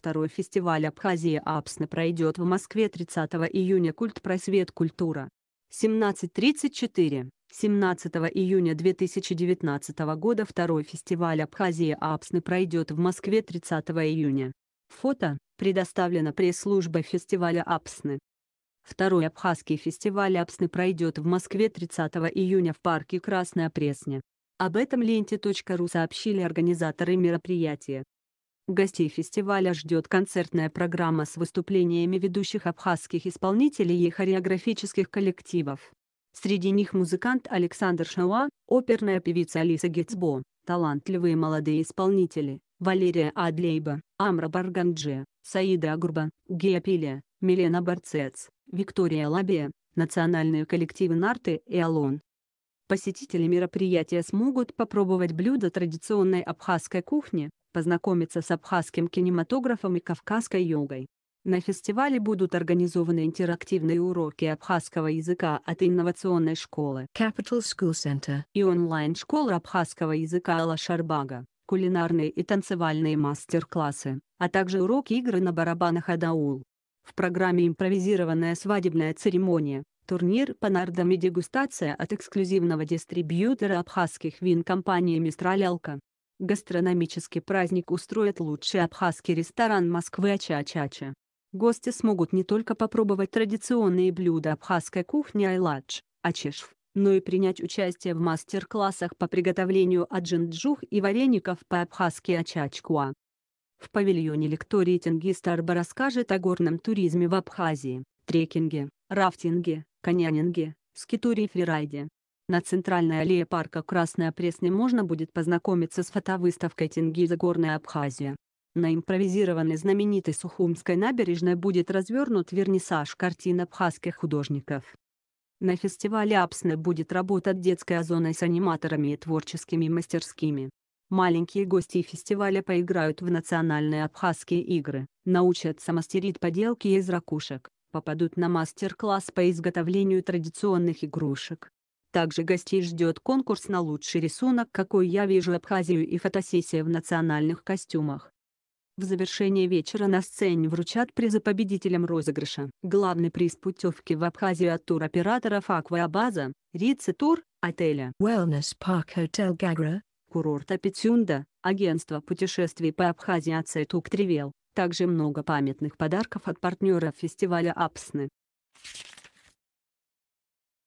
Второй фестиваль Абхазии Апсны пройдет в Москве 30 июня «Культ просвет культура». 17.34. 17 июня 2019 года второй фестиваль Абхазии Апсны пройдет в Москве 30 июня. Фото предоставлено пресс-службой фестиваля Апсны. Второй абхазский фестиваль Апсны пройдет в Москве 30 июня в парке Красная Пресня. Об этом ленте.ру сообщили организаторы мероприятия. Гостей фестиваля ждет концертная программа с выступлениями ведущих абхазских исполнителей и хореографических коллективов. Среди них музыкант Александр Шауа, оперная певица Алиса Гетсбо, талантливые молодые исполнители, Валерия Адлейба, Амра Барганджи, Саида Агурба, Геопилия, Милена Барцец, Виктория Лабе, национальные коллективы Нарты и Алон. Посетители мероприятия смогут попробовать блюда традиционной абхазской кухни, познакомиться с абхазским кинематографом и кавказской йогой. На фестивале будут организованы интерактивные уроки абхазского языка от инновационной школы Capital School Center и онлайн-школы абхазского языка Алла Шарбага, кулинарные и танцевальные мастер-классы, а также уроки игры на барабанах Адаул. В программе импровизированная свадебная церемония, турнир по нардам и дегустация от эксклюзивного дистрибьютора абхазских вин компании «Мистралялка». Гастрономический праздник устроит лучший абхазский ресторан Москвы Ача-Ача. Гости смогут не только попробовать традиционные блюда абхазской кухни Айладж, Ачешв, но и принять участие в мастер-классах по приготовлению аджинджух и вареников по-абхазски Ачачкуа. В павильоне лектории Тенгиз Тарба расскажет о горном туризме в Абхазии, трекинге, рафтинге, каньянинге, скитуре и фрирайде. На центральной аллее парка Красная Пресня можно будет познакомиться с фотовыставкой Тингиза «Горная Абхазия». На импровизированной знаменитой Сухумской набережной будет развернут вернисаж картин абхазских художников. На фестивале Апсна будет работать детская зона с аниматорами и творческими мастерскими. Маленькие гости фестиваля поиграют в национальные абхазские игры, научатся мастерить поделки из ракушек, попадут на мастер-класс по изготовлению традиционных игрушек, также гостей ждет конкурс на лучший рисунок «Какой я вижу Абхазию» и фотосессия в национальных костюмах. В завершение вечера на сцене вручат призы победителям розыгрыша. Главный приз путевки в Абхазию от туроператоров «Аквабаза», «Рица Тур», отеля «Wellness Park Hotel Gagra, курорта Петюнда, агентство путешествий по Абхазии «Ацетук Тривел», также много памятных подарков от партнера фестиваля «Апсны».